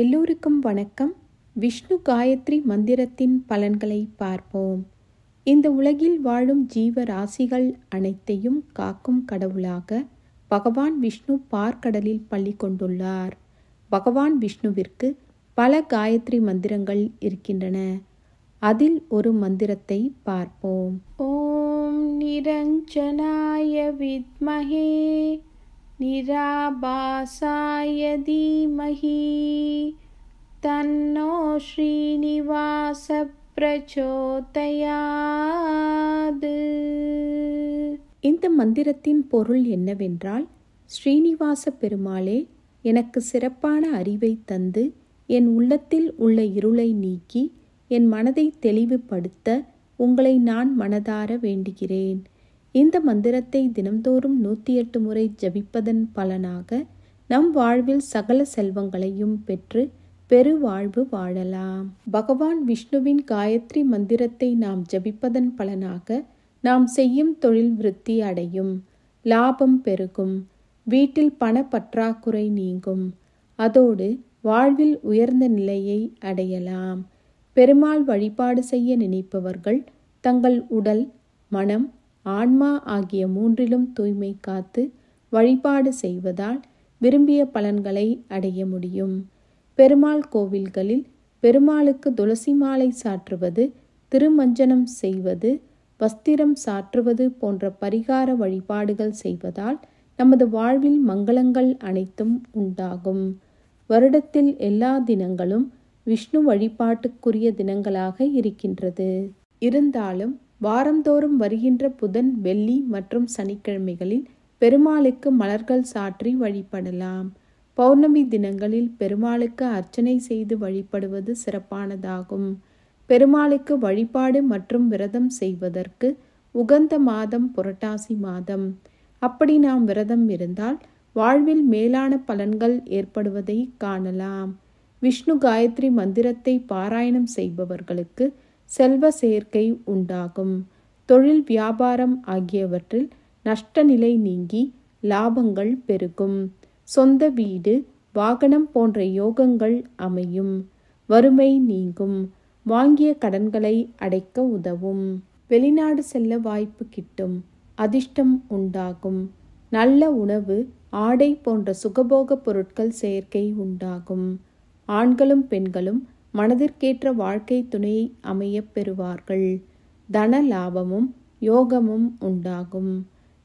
எல்லோருக்கும் வணக்கம் விஷ்ணு காயத்ரி மந்திரத்தின் பலன்களை பார்ப்போம் இந்த உலகில் வாழும் ஜீவ ராசிகள் அனைத்தையும் காக்கும் கடவுளாக பகவான் விஷ்ணு பார்க்கடலில் பள்ளி கொண்டுள்ளார் பகவான் விஷ்ணுவிற்கு பல காயத்ரி மந்திரங்கள் இருக்கின்றன அதில் ஒரு மந்திரத்தை பார்ப்போம் ஓம் நிரஞ்சனாய வித்மகே निराबासाय धीमहि तन्नो ஸ்ரீனிவாசப்பிரச்சோதயாது இந்த மந்திரத்தின் பொருள் என்னவென்றால் ஸ்ரீனிவாச பெருமாளே எனக்கு சிறப்பான அறிவை தந்து என் உள்ளத்தில் உள்ள இருளை நீக்கி என் மனதை தெளிவுபடுத்த உங்களை நான் மனதார வேண்டுகிறேன் இந்த மந்திரத்தை தினம்தோறும் நூற்றி எட்டு முறை ஜபிப்பதன் பலனாக நம் வாழ்வில் சகல செல்வங்களையும் பெற்று பெருவாழ்வு வாழலாம் பகவான் விஷ்ணுவின் காயத்ரி மந்திரத்தை நாம் ஜபிப்பதன் பலனாக நாம் செய்யும் தொழில் விருத்தி அடையும் லாபம் பெருகும் வீட்டில் பண பற்றாக்குறை நீங்கும் அதோடு வாழ்வில் உயர்ந்த நிலையை அடையலாம் பெருமாள் வழிபாடு செய்ய நினைப்பவர்கள் தங்கள் உடல் மனம் ஆன்மா ஆகிய மூன்றிலும் தூய்மை காத்து வழிபாடு செய்வதால் விரும்பிய பலன்களை அடைய முடியும் பெருமாள் கோவில்களில் பெருமாளுக்கு துளசி மாலை சாற்றுவது திருமஞ்சனம் செய்வது வஸ்திரம் சாற்றுவது போன்ற பரிகார வழிபாடுகள் செய்வதால் நமது வாழ்வில் மங்களங்கள் அனைத்தும் உண்டாகும் வருடத்தில் எல்லா தினங்களும் விஷ்ணு வழிபாட்டுக்குரிய தினங்களாக இருக்கின்றது இருந்தாலும் வாரந்தோறும் வருகின்ற புதன் வெள்ளி மற்றும் சனிக்கிழமைகளில் பெருமாளுக்கு மலர்கள் சாற்றி வழிபடலாம் பௌர்ணமி தினங்களில் பெருமாளுக்கு அர்ச்சனை செய்து வழிபடுவது சிறப்பானதாகும் பெருமாளுக்கு வழிபாடு மற்றும் விரதம் செய்வதற்கு உகந்த மாதம் புரட்டாசி மாதம் அப்படி நாம் விரதம் இருந்தால் வாழ்வில் மேலான பலன்கள் ஏற்படுவதை காணலாம் விஷ்ணு காயத்ரி மந்திரத்தை பாராயணம் செய்பவர்களுக்கு செல்வ சேர்க்கை உண்டாகும் தொழில் வியாபாரம் ஆகியவற்றில் நஷ்டநிலை நீங்கி லாபங்கள் பெருகும் சொந்த வீடு வாகனம் போன்ற யோகங்கள் அமையும் வறுமை நீங்கும் வாங்கிய கடன்களை அடைக்க உதவும் வெளிநாடு செல்ல வாய்ப்பு கிட்டும் அதிர்ஷ்டம் உண்டாகும் நல்ல உணவு ஆடை போன்ற சுகபோக பொருட்கள் சேர்க்கை உண்டாகும் ஆண்களும் பெண்களும் மனதிற்கேற்ற வாழ்க்கை துணையை அமையப் பெறுவார்கள் தன லாபமும் யோகமும் உண்டாகும்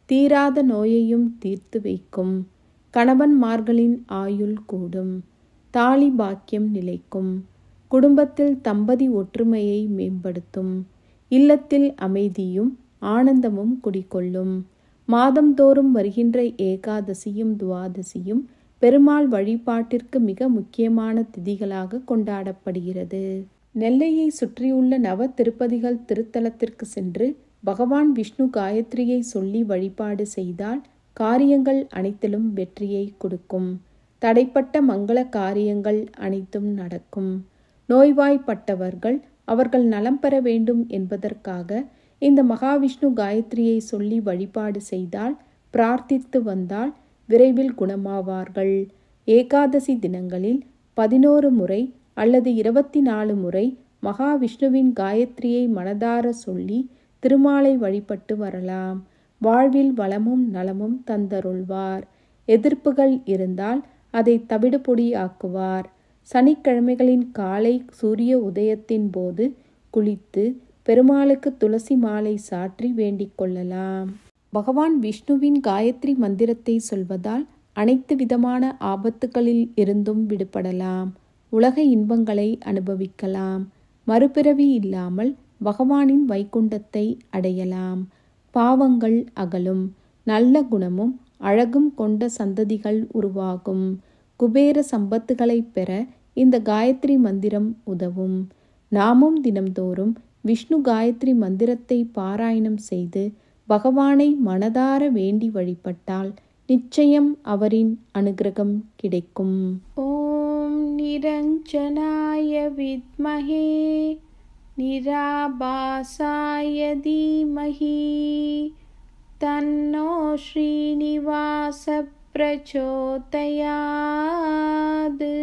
தீராத நோயையும் தீர்த்து வைக்கும் கணவன்மார்களின் ஆயுள் கூடும் தாலி பாக்கியம் நிலைக்கும் குடும்பத்தில் தம்பதி ஒற்றுமையை மேம்படுத்தும் இல்லத்தில் அமைதியும் ஆனந்தமும் குடிகொள்ளும் மாதந்தோறும் வருகின்ற ஏகாதசியும் துவாதசியும் பெருமாள் வழிபாட்டிற்கு மிக முக்கியமான திதிகளாக கொண்டாடப்படுகிறது நெல்லையை சுற்றியுள்ள நவ திருப்பதிகள் திருத்தலத்திற்கு சென்று பகவான் விஷ்ணு காயத்ரியை சொல்லி வழிபாடு செய்தால் காரியங்கள் அனைத்திலும் வெற்றியை கொடுக்கும் தடைப்பட்ட மங்கள காரியங்கள் அனைத்தும் நடக்கும் நோய்வாய்ப்பட்டவர்கள் அவர்கள் நலம் பெற வேண்டும் என்பதற்காக இந்த மகாவிஷ்ணு காயத்ரியை சொல்லி வழிபாடு செய்தால் பிரார்த்தித்து வந்தால் விரைவில் குணமாவார்கள் ஏகாதசி தினங்களில் பதினோரு முறை அல்லது இருபத்தி நாலு முறை மகாவிஷ்ணுவின் காயத்ரியை மனதார சொல்லி திருமாலை வழிபட்டு வரலாம் வாழ்வில் வளமும் நலமும் தந்தருள்வார் எதிர்ப்புகள் இருந்தால் அதை தவிடு பொடியாக்குவார் சனிக்கிழமைகளின் காலை சூரிய உதயத்தின் போது குளித்து பெருமாளுக்கு துளசி மாலை சாற்றி வேண்டிக் கொள்ளலாம் பகவான் விஷ்ணுவின் காயத்ரி மந்திரத்தை சொல்வதால் அனைத்து விதமான ஆபத்துகளில் இருந்தும் விடுபடலாம் உலக இன்பங்களை அனுபவிக்கலாம் மறுபிறவி இல்லாமல் பகவானின் வைகுண்டத்தை அடையலாம் பாவங்கள் அகலும் நல்ல குணமும் அழகும் கொண்ட சந்ததிகள் உருவாகும் குபேர சம்பத்துகளை பெற இந்த காயத்ரி மந்திரம் உதவும் நாமும் தினம்தோறும் விஷ்ணு காயத்ரி மந்திரத்தை பாராயணம் செய்து பகவானை மனதார வேண்டி வழிபட்டால் நிச்சயம் அவரின் அனுகிரகம் கிடைக்கும் ஓம் நிரஞ்சனாய வித்மகே நிராபாசாய தீமஹி தன்னோ ஸ்ரீனிவாச பிரச்சோதயாது